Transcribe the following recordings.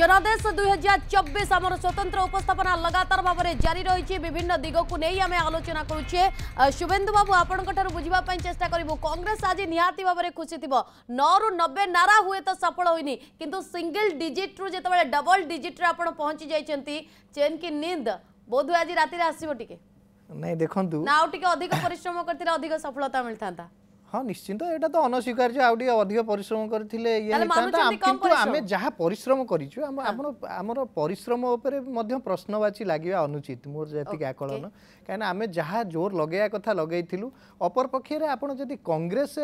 জনাদেশ দুই হাজার চব্বিশ আমার স্বতন্ত্র উপস্থাপনা লগাতার ভাবে জারি রয়েছে বিভিন্ন দিগকু নেই আমি আলোচনা করুছে শুভেন্দু বাবু আপনার বুঝবা চেষ্টা করবু কংগ্রেস আজ নিহতি ভাবে খুশি থিব নু নবে নারা হুয়ে তো সফল হয়নি কিন্তু সিঙ্গল ডিজিট রু যেতবে ডবল ডিজিট্রে আপনার পৌঁছি যাই চেন কি নিন্দ বোধ আজ রাতে আসব টিকে নাই দেখুন না আউ টিকে অধিক পরিশ্রম করতে অধিক সফলতা মিলতা ହଁ ନିଶ୍ଚିନ୍ତ ଏଇଟା ତ ଅନସ୍ୱୀକାର୍ଯ୍ୟ ଆଉ ଟିକେ ଅଧିକ ପରିଶ୍ରମ କରିଥିଲେ ଇଏ ହେଇଥାନ୍ତା କିନ୍ତୁ ଆମେ ଯାହା ପରିଶ୍ରମ କରିଛୁ ଆମ ଆପଣ ଆମର ପରିଶ୍ରମ ଉପରେ ମଧ୍ୟ ପ୍ରଶ୍ନବାଚୀ ଲାଗିବା ଅନୁଚିତ ମୋର ଯେତିକି ଆକଳନ କାହିଁକିନା ଆମେ ଯାହା ଜୋର ଲଗେଇବା କଥା ଲଗେଇଥିଲୁ ଅପରପକ୍ଷରେ ଆପଣ ଯଦି କଂଗ୍ରେସ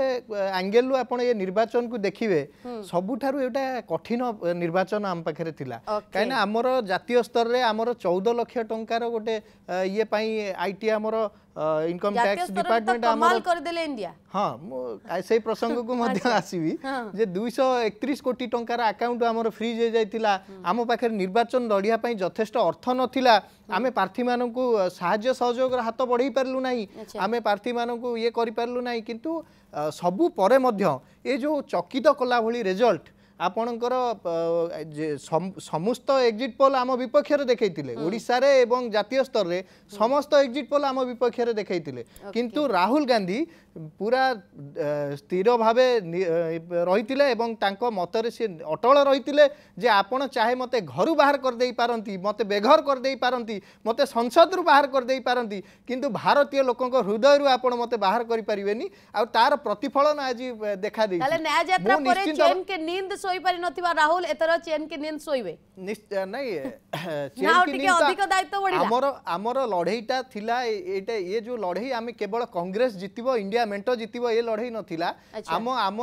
ଆଙ୍ଗେଲରୁ ଆପଣ ଏ ନିର୍ବାଚନକୁ ଦେଖିବେ ସବୁଠାରୁ ଏଇଟା କଠିନ ନିର୍ବାଚନ ଆମ ପାଖରେ ଥିଲା କାହିଁକିନା ଆମର ଜାତୀୟ ସ୍ତରରେ ଆମର ଚଉଦ ଲକ୍ଷ ଟଙ୍କାର ଗୋଟେ ଇଏ ପାଇଁ ଆଇ ଟି ଆମର ইনকম ট্যাক্স ডিপার্টমেন্ট আমার করিদেলে ইন্ডিয়া হ্যাঁ সেই প্রসঙ্গকু মধ্যে আসিবি যে দুইশহ একত্রিশ কোটি টঙ্কার আকাউন্ট আমার ফ্রিজ হয়ে যাই আম পাখে নির্বাচন লড়িয়া পাই যথেষ্ট অর্থ নথিলা আমি প্রার্থী মানুষ সাহায্য সহযোগের হাত বড়াই পারু না আমি প্রার্থী মানুষ ইয়ে করে পারু না কিন্তু সবু পরে মধ্য এ যে চকিত কলা ভি রেজল্ট আপনার সমস্ত এক্সিট পোল আম বিপক্ষে দেখাইলে ওড়শার এবং জাতীয় স্তরের সমস্ত এক্সিট পোল আম বিপক্ষে দেখাইলে কিন্তু রাহুল গান্ধী ପୁରା ସ୍ଥିର ଭାବେ ରହିଥିଲେ ଏବଂ ତାଙ୍କ ମତରେ ସେ ଅଟଳ ରହିଥିଲେ ଯେ ଆପଣ ଚାହେଁ ମୋତେ ଘରୁ ବାହାର କରିଦେଇପାରନ୍ତି ମୋତେ ବେଘର କରିଦେଇପାରନ୍ତି ମୋତେ ସଂସଦରୁ ବାହାର କରିଦେଇପାରନ୍ତି କିନ୍ତୁ ଭାରତୀୟ ଲୋକଙ୍କ ହୃଦୟରୁ ଆପଣ ମୋତେ ବାହାର କରିପାରିବେନି ଆଉ ତାର ପ୍ରତିଫଳନ ଆଜି ଦେଖାଦେଇ ରାହୁଲ ଏଥର ଚେନ୍ କି ନିନ୍ଦ ଶୋଇବେ ନାଇଁ ଆମର ଆମର ଲଢ଼େଇଟା ଥିଲା ଏଇଟା ଇଏ ଯେଉଁ ଲଢ଼େଇ ଆମେ କେବଳ କଂଗ୍ରେସ ଜିତିବ ଇଣ୍ଡିଆ ମେଣ୍ଟ ଜିତିବ ଏ ଲଢ଼େଇ ନଥିଲା ଆମ ଆମ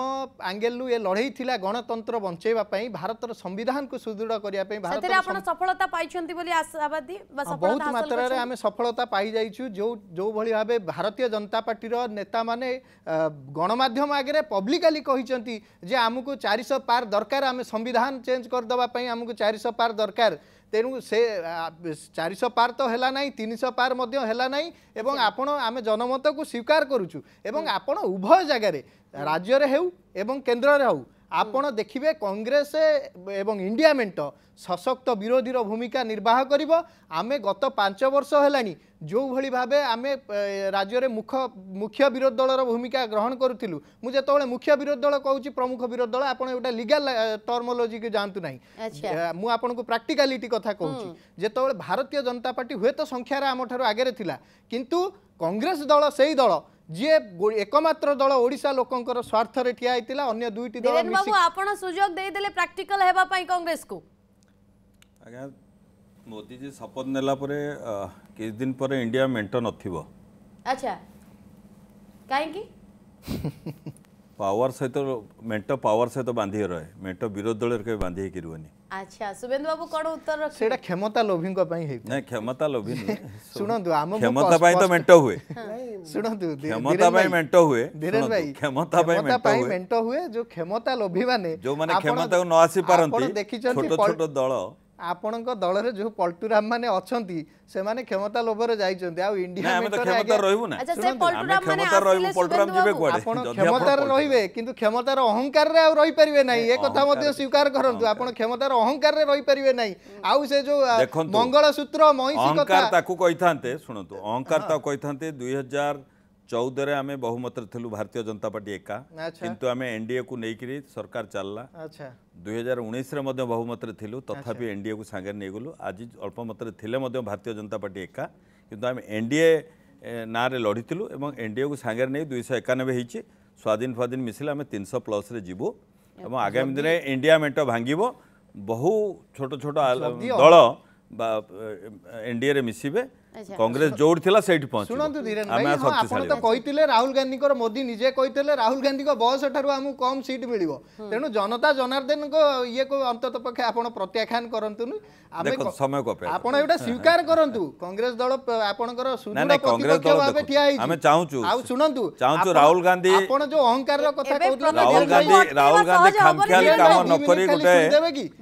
ଆଙ୍ଗେଲରୁ ଏ ଲଢ଼େଇ ଥିଲା ଗଣତନ୍ତ୍ର ବଞ୍ଚେଇବା ପାଇଁ ଭାରତର ସମ୍ବିଧାନକୁ ସୁଦୃଢ଼ କରିବା ପାଇଁ ଭାରତ ଆପଣ ସଫଳତା ପାଇଛନ୍ତି ବୋଲି ଆଶାବାଦୀ ବହୁତ ମାତ୍ରାରେ ଆମେ ସଫଳତା ପାଇଯାଇଛୁ ଯେଉଁ ଯେଉଁଭଳି ଭାବେ ଭାରତୀୟ ଜନତା ପାର୍ଟିର ନେତାମାନେ ଗଣମାଧ୍ୟମ ଆଗରେ ପବ୍ଲିକାଲି କହିଛନ୍ତି ଯେ ଆମକୁ ଚାରିଶହ ପାର ଦରକାର ଆମେ ସମ୍ବିଧାନ ଚେଞ୍ଜ କରିଦେବା ପାଇଁ ଆମକୁ ଚାରିଶହ ପାର ଦରକାର তেমন সে চারিশ পার তো হল না তিনশহ পার মধ্যে হেলা না এবং আপনার আমি জনমত কু স্বীকার করুছু এবং আপনার উভয় জায়গায় রাজ্যের হেউ এবং কেন্দ্রের হোক ଆପଣ ଦେଖିବେ କଂଗ୍ରେସ ଏବଂ ଇଣ୍ଡିଆ ମେଣ୍ଟ ସଶକ୍ତ ବିରୋଧୀର ଭୂମିକା ନିର୍ବାହ କରିବ ଆମେ ଗତ ପାଞ୍ଚ ବର୍ଷ ହେଲାଣି ଯେଉଁଭଳି ଭାବେ ଆମେ ରାଜ୍ୟରେ ମୁଖ ମୁଖ୍ୟ ବିରୋଧୀ ଦଳର ଭୂମିକା ଗ୍ରହଣ କରୁଥିଲୁ ମୁଁ ଯେତେବେଳେ ମୁଖ୍ୟ ବିରୋଧୀ ଦଳ କହୁଛି ପ୍ରମୁଖ ବିରୋଧୀ ଦଳ ଆପଣ ଗୋଟେ ଲିଗାଲ ଟର୍ମୋଲୋଜିକୁ ଯାଆନ୍ତୁ ନାହିଁ ମୁଁ ଆପଣଙ୍କୁ ପ୍ରାକ୍ଟିକାଲିଟି କଥା କହୁଛି ଯେତେବେଳେ ଭାରତୀୟ ଜନତା ପାର୍ଟି ହୁଏତ ସଂଖ୍ୟାରେ ଆମଠାରୁ ଆଗରେ ଥିଲା କିନ୍ତୁ କଂଗ୍ରେସ ଦଳ ସେଇ ଦଳ ଯିଏ ଏକମାତ୍ର ଦଳ ଓଡ଼ିଶା ଲୋକଙ୍କର ସ୍ୱାର୍ଥରେ ଠିଆ ହେଇଥିଲା ଅନ୍ୟ ଦୁଇଟି ଦଳ ଆପଣ ସୁଯୋଗ ଦେଇଦେଲେ ପ୍ରାକ୍ଟିକାଲ ହେବା ପାଇଁ କଂଗ୍ରେସକୁ ଆଜ୍ଞା ମୋଦିଜୀ ଶପଥ ନେଲା ପରେ କିଛି ଦିନ ପରେ ଇଣ୍ଡିଆ ମେଣ୍ଟ ନଥିବ ଆଚ୍ଛା କାହିଁକି পাওয়ার সহিত মেন্ট পাওয়ার সহিত বাঁধি রয়ে মেন্ট বিরোধী দলের কেবে বাঁধি হয়ে রুহনি আচ্ছা সুবেন্দু বাবু কোন উত্তর রাখি সেটা ক্ষমতা লোভীଙ୍କ ପାଇଁ হেই না ক্ষমতা লোভী নয় শুনন্তু আম ক্ষমতা ପାଇଁ তো মেন্ট হুয়ে শুনন্তু ক্ষমতা ପାଇଁ মেন্ট হুয়ে ধীরেন ভাই ক্ষমতা ପାଇଁ মেন্ট হুয়ে মেন্ট হুয়ে যে ক্ষমতা লোভী মানে যে মানে ক্ষমতা ন আসি পারন্তি ছোট ছোট দল ଆପଣଙ୍କ ଦଳରେ ଯୋଉ ପଲ୍ଟୁରାମ ମାନେ ଅଛନ୍ତି ସେମାନେ କ୍ଷମତା ଲୋଭରେ ଯାଇଛନ୍ତି ଆଉ ଇଣ୍ଡିଆ ଆପଣ କ୍ଷମତାରେ ରହିବେ କିନ୍ତୁ କ୍ଷମତାର ଅହଙ୍କାରରେ ଆଉ ରହିପାରିବେ ନାହିଁ ଏ କଥା ମଧ୍ୟ ସ୍ୱୀକାର କରନ୍ତୁ ଆପଣ କ୍ଷମତାର ଅହଙ୍କାରରେ ରହିପାରିବେ ନାହିଁ ଆଉ ସେ ଯୋଉ ମଙ୍ଗଳସୂତ୍ର ମହିଷୀ କଥା ତାକୁ କହିଥାନ୍ତେ ଶୁଣନ୍ତୁ ଅହଙ୍କାର ତାକୁ କହିଥାନ୍ତେ ଦୁଇ ହଜାର चौदह आम बहुमत थी भारतीय जनता पार्टी एका कि आम एनडीए को लेकर सरकार चलला अच्छा। दुई हजार उन्नीस रे बहुमत तथापि एनडीए अच्छा। को सागर नहीं गलु आज अल्पमत थे भारतीय जनता पार्टी एका कि आम एनडीए ना लड़ी और एनडीए को सागर नहीं दुई एकानबे स्वाधीन फ्वाधीन मिसले आम तीन सौ प्लस जीवु और आगामी दिन में इंडिया मेट भांग बहु छोट छोट दल एनडीए मिसबे কংগ্রেস যোটি লা সেইটি পৌঁছ শুনন্তু ধীরেন ভাই আপন তো কইতিলে রাহুল গান্ধীকর মোদি নিজে কইতিলে রাহুল গান্ধীক বয়স ঠারু আমু কম সিট মিলিব তেণু জনতা জনার্দনক ইয়ে কো অন্তত পক্ষে আপন প্রত্যাখ্যান করন্তুনি আমি সময় কো অপেক্ষা আপন এটা স্বীকার করন্তু কংগ্রেস দল আপনকর সুদূর প্রতিপক্ষ ভাবে ঠিয়া হইছি আমি চাউচু আউ শুনন্তু চাউচু রাহুল গান্ধী আপন যে অহংকারর কথা কইতিলে রাহুল গান্ধী রাহুল গান্ধী খামখেয়াল কাম নকরি গোটে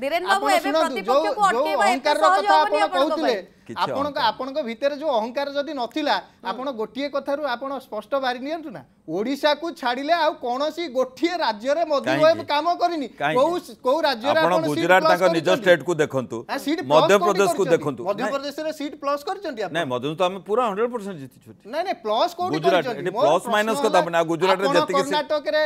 ধীরেন বাবু এবে প্রতিপক্ষক অটকাইবা অহংকারর কথা আপন কইতিলে ଆପଣଙ୍କ ଆପଣଙ୍କ ଭିତରେ ଯୋଉ ଅହଙ୍କାର ଯଦି ନଥିଲା ଆପଣ ଗୋଟିଏ କଥାରୁ ଆପଣ ସ୍ପଷ୍ଟ ବାରି ନିଅନ୍ତୁ ନା ଓଡ଼ିଶାକୁ ଛାଡ଼ିଲେ ଆଉ କୌଣସି ଗୋଟିଏ ରାଜ୍ୟରେ ମୋଦି କାମ କରିନି କୋଉ କୋଉ ରାଜ୍ୟରେ ଆପଣ ଗୁଜରାଟ ତାଙ୍କ ନିଜ ଷ୍ଟେଟକୁ ଦେଖନ୍ତୁ ମଧ୍ୟପ୍ରଦେଶକୁ ଦେଖନ୍ତୁ ମଧ୍ୟପ୍ରଦେଶରେ ସିଟ୍ ପ୍ଲସ୍ କରିଛନ୍ତି ଆପଣ ନାଇଁ ମଧ୍ୟପ୍ରଦେଶ ତ ଆମେ ପୁରା 100% ଜିତିଛୁ ନାଇଁ ନାଇଁ ପ୍ଲସ୍ କୋଉଠି କରିଛନ୍ତି ପ୍ଲସ୍ ମାଇନସ୍ କଥା ମାନେ ଗୁଜରାଟରେ ଯେତିକି କର୍ଣ୍ଣାଟକରେ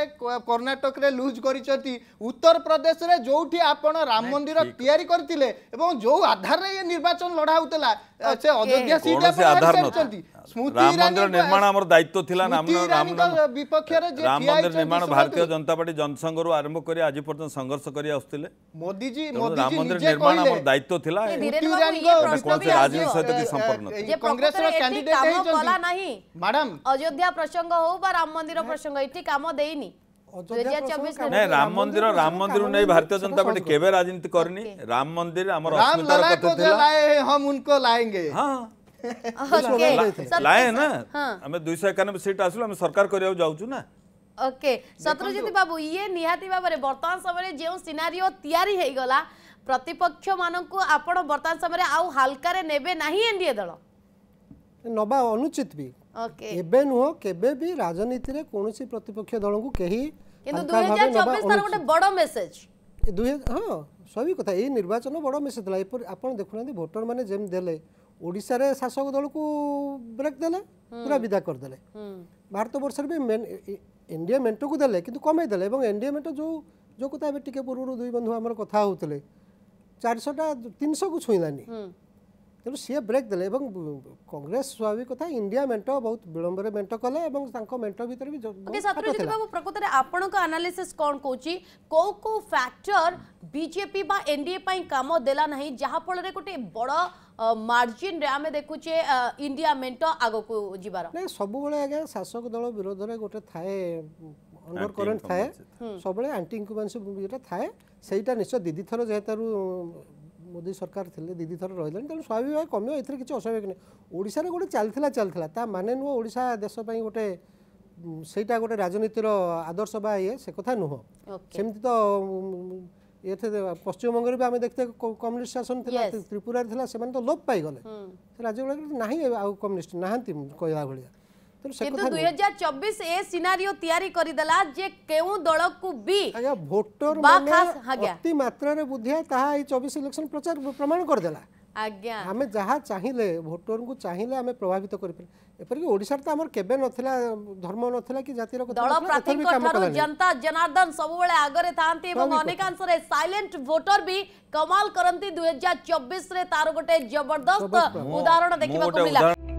କର୍ଣ୍ଣାଟକରେ ଲୁଜ୍ କରିଛନ୍ତି ଉତ୍ତର ପ୍ରଦେଶରେ ଯୋଉଠି ଆପଣ ରାମ ମନ୍ଦିର ତିଆରି କରିଥିଲେ ଏବଂ ଯୋଉ ଆଧାରରେ ଏ ନିର୍ବାଚନ ଲଢା ହେଉଥିଲା ସେ ଅଯୋଧ୍ୟା ସିଟ୍ ଆପଣ ହାରିଛନ୍ତି ସ୍ମୃତି ଇରାନୀ ନିର୍ମାଣ ଆମର ଦାୟିତ୍ୱ ଥିଲା ରାମ ବିପକ୍ଷରେ ରାମ ମନ୍ଦିର ନିର୍ମାଣ ଭାରତୀୟ ଜନତା ପାର୍ଟି ଜନସଂଘରୁ ଆରମ୍ଭ କରି ଆଜି ପର୍ଯ୍ୟନ୍ତ ସଂଘର୍ଷ କରି ଆସୁଥିଲେ ମୋଦିଜୀ ରାମ ମନ୍ଦିର ନିର୍ମାଣ ଆମର ଦାୟିତ୍ୱ ଥିଲା ରାଜନୀତି ସହିତ କିଛି ସମ୍ପର୍କ ନାହିଁ ଅଯୋଧ୍ୟା ପ୍ରସଙ୍ଗ ହଉ ବା ରାମ ମନ୍ଦିର ପ୍ରସଙ୍ଗ ଏଠି କାମ ଦେଇନି রাম মন্দির রাম মন্দির নেই ভারতীয় জনতা পার্টি কেবে রাজনীতি করনি রাম মন্দির আমার রাম লড়াই হম উনকো লায়েঙ্গে হ্যাঁ ଲାଏ ନା ଆମେ ଦୁଇଶହ ଏକାନବେ ସିଟ୍ ଆସିଲୁ ଆମେ ସରକାର କରିବାକୁ ଯାଉଛୁ ନା ଓକେ ଶତ୍ରୁଜିତ ବାବୁ ଇଏ ନିହାତି ଭାବରେ ବର୍ତ୍ତମାନ ସମୟରେ ଯେଉଁ ସିନାରିଓ ତିଆରି ହେଇଗଲା ପ୍ରତିପକ୍ଷମାନଙ୍କୁ ଆପଣ ବର୍ତ୍ତମାନ ସମୟରେ ଆଉ ହାଲକାରେ ନେବେ ନାହିଁ ଏନ୍ଡିଏ ଦଳ ନବା ଅନୁଚିତ ବି ଏବେ ନୁହଁ କେବେ ବି ରାଜନୀତିରେ କୌଣସି ପ୍ରତିପକ୍ଷ ଦଳଙ୍କୁ କେହି କିନ୍ତୁ ଦୁଇ ହଜାର ଚବିଶ ତାର ଗୋଟେ ବଡ଼ ମେସେଜ ଦୁଇ ହଁ ସ୍ୱାଭାବିକ କଥା ଏଇ ନିର୍ବାଚନ ବଡ଼ ମେସେଜ ଥିଲା ଏପରି ଆପଣ ଦେଖୁନାହାନ୍ତି ଭୋଟରମାନେ ଯେମିତି ଦେଲେ ଓଡ଼ିଶାରେ ଶାସକ ଦଳକୁ ବ୍ରେକ୍ ଦେଲେ ପୁରା ବିଦା କରିଦେଲେ ଭାରତବର୍ଷରେ ବି ଏନ୍ଡିଏ ମେଣ୍ଟକୁ ଦେଲେ କିନ୍ତୁ କମେଇ ଦେଲେ ଏବଂ ଏନ୍ଡିଏ ମେଣ୍ଟ ଯେଉଁ ଯେଉଁ କଥା ଏବେ ଟିକେ ପୂର୍ବରୁ ଦୁଇ ବନ୍ଧୁ ଆମର କଥା ହେଉଥିଲେ ଚାରିଶହଟା ତିନିଶହକୁ ଛୁଇଁଲାନି ତେଣୁ ସିଏ ବ୍ରେକ୍ ଦେଲେ ଏବଂ କଂଗ୍ରେସ ସ୍ୱାଭାବିକ କଥା ଇଣ୍ଡିଆ ମେଣ୍ଟ ବହୁତ ବିଳମ୍ବରେ ମେଣ୍ଟ କଲେ ଏବଂ ତାଙ୍କ ମେଣ୍ଟ ଭିତରେ ବି ବାବୁ ପ୍ରକୃତରେ ଆପଣଙ୍କ ଆନାଲିସିସ୍ କ'ଣ କହୁଛି କେଉଁ କେଉଁ ଫ୍ୟାକ୍ଟର ବିଜେପି ବା ଏନ୍ଡିଏ ପାଇଁ କାମ ଦେଲା ନାହିଁ ଯାହାଫଳରେ ଗୋଟେ ବଡ଼ ମାର୍ଜିନ୍ ରେ ଆମେ ଦେଖୁଛେ ଇଣ୍ଡିଆ ମେଣ୍ଟ ଆଗକୁ ଯିବାର ନାଇଁ ସବୁବେଳେ ଆଜ୍ଞା ଶାସକ ଦଳ ବିରୋଧରେ ଗୋଟେ ଥାଏ ଅଣ୍ଡର କରେଣ୍ଟ ଥାଏ ସବୁବେଳେ ଆଣ୍ଟି ଇନକ୍ୟୁବେନ୍ସି ଯେଉଁଟା ଥାଏ ସେଇଟା ନିଶ୍ଚୟ ଦିଦି ଥର ଯେହେତୁ ମୋଦି ସରକାର ଥିଲେ ଦିଦି ଥର ରହିଲେଣି ତେଣୁ ସ୍ୱାଭାବିକ ଭାବେ କମିବ ଏଥିରେ କିଛି ଅସ୍ୱାଭାବିକ ନାହିଁ ଓଡ଼ିଶାରେ ଗୋଟେ ଚାଲିଥିଲା ଚାଲିଥିଲା ତା ମାନେ ନୁହଁ ଓଡ଼ିଶା ଦେଶ ପାଇଁ ଗୋଟେ ସେଇଟା ଗୋଟେ ରାଜନୀତିର ଆଦର୍ଶ ବା ଇଏ ସେ କଥା ନୁହଁ ସେମିତି ତ ଇଏ ପଶ୍ଚିମବଙ୍ଗରେ ବି ଆମେ ଦେଖିତେ କମ୍ୟୁନିଷ୍ଟ ଶାସନ ଥିଲା ତ୍ରିପୁରାରେ ଥିଲା ସେମାନେ ତ ଲୋପ ପାଇଗଲେ ରାଜ୍ୟଗୁଡ଼ାକ ନାହିଁ ଆଉ କମ୍ୟୁନିଷ୍ଟ ନାହାନ୍ତି କହିଲା ଭଳିଆ କିନ୍ତୁ ଦୁଇ ହଜାର ଚବିଶ ଏ ସିନାରିଓ ତିଆରି କରିଦେଲା ଯେ କେଉଁ ଦଳକୁ ବି ଆଜ୍ଞା ଭୋଟର ଅତି ମାତ୍ରାରେ ବୁଦ୍ଧିଆ ତାହା ଏଇ ଚବିଶ ଇଲେକ୍ସନ ପ୍ରଚାର ପ୍ରମାଣ କରିଦେଲା ଆଜ୍ଞା ଆମେ ଯାହା ଚାହିଁଲେ ଭୋଟରଙ୍କୁ ଚାହିଁଲେ ଆମେ ପ୍ରଭାବିତ କରିପାରିବା ଏପରିକି ଓଡ଼ିଶାରେ ତ ଆମର କେବେ ନଥିଲା ଧର୍ମ ନଥିଲା କି ଜାତିର ଦଳ ପ୍ରାର୍ଥୀଙ୍କଠାରୁ ଜନତା ଜନାର୍ଦ୍ଦନ ସବୁବେଳେ ଆଗରେ ଥାନ୍ତି ଏବଂ ଅନେକାଂଶରେ ସାଇଲେଣ୍ଟ ଭୋଟର ବି କମାଲ କରନ୍ତି ଦୁଇ ହଜାର ଚବିଶରେ ତାର ଗୋଟେ ଜବରଦସ୍ତ ଉଦାହରଣ ଦେଖିବାକୁ ମିଳିଲା